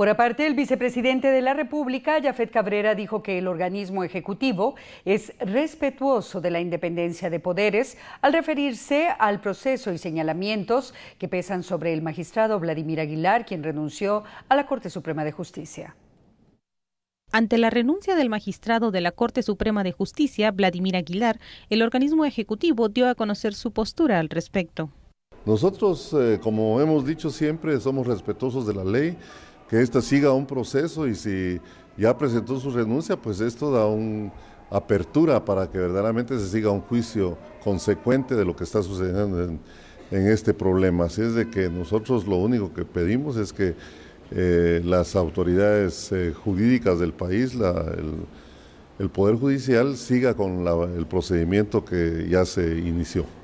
Por aparte, el vicepresidente de la República, Jafet Cabrera, dijo que el organismo ejecutivo es respetuoso de la independencia de poderes al referirse al proceso y señalamientos que pesan sobre el magistrado Vladimir Aguilar, quien renunció a la Corte Suprema de Justicia. Ante la renuncia del magistrado de la Corte Suprema de Justicia, Vladimir Aguilar, el organismo ejecutivo dio a conocer su postura al respecto. Nosotros, eh, como hemos dicho siempre, somos respetuosos de la ley que esto siga un proceso y si ya presentó su renuncia, pues esto da una apertura para que verdaderamente se siga un juicio consecuente de lo que está sucediendo en, este problema. Así es de que nosotros lo único que pedimos es que eh, las autoridades eh, jurídicas del país, el, Poder Judicial, siga con el procedimiento que ya se inició.